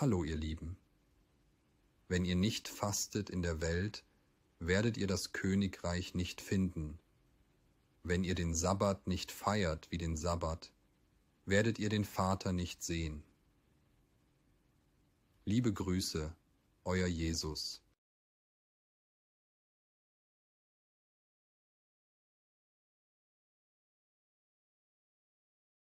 Hallo ihr Lieben. Wenn ihr nicht fastet in der Welt, werdet ihr das Königreich nicht finden. Wenn ihr den Sabbat nicht feiert wie den Sabbat, werdet ihr den Vater nicht sehen. Liebe Grüße, euer Jesus.